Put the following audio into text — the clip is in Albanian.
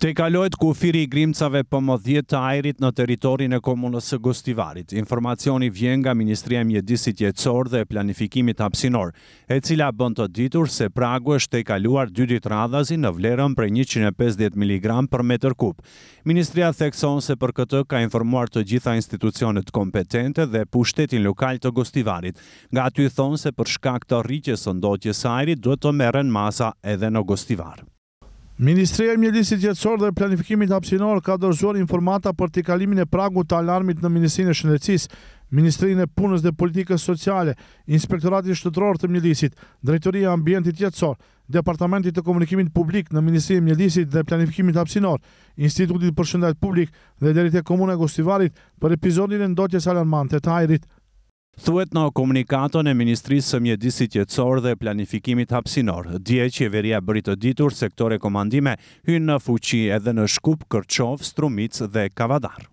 Te kalojt ku firi i grimcave për po më dhjetë të ajrit në teritorin e komunës së Gustivarit. Informacioni vjen nga Ministria Mjedisit Jetësor dhe Planifikimit Apsinor, e cila bënd të ditur se pragu është te kaluar dy dit radhazi në vlerën për 150 mg për meter kub. Ministria thekson se për këtë ka informuar të gjitha institucionet kompetente dhe pushtetin lokal të Gustivarit, nga ty thonë se për shkak të rritjes ndotjes ajrit duhet të meren masa edhe në Gustivarë. Ministria e Mjedisit Gjetësor dhe Planifikimit Hapsinor ka dërzuar informata për t'i kalimin e pragu të alarmit në Ministrinë e Shëndecis, Ministrinë e Punës dhe Politikës Sociale, Inspektoratit Shtetror të Mjedisit, Drejtoria Ambientit Gjetësor, Departamentit të Komunikimit Publik në Ministrinë e Mjedisit dhe Planifikimit Hapsinor, Institutit për Shëndajt Publik dhe Derit e Komune Gostivarit për epizodin e ndotjes alarmante të ajrit. Thuet në komunikaton e Ministrisë së Mjedisit jetësor dhe Planifikimit Hapsinor, dje që jeveria bërit të ditur sektore komandime hynë në fuqi edhe në Shkup, Kërqov, Strumic dhe Kavadar.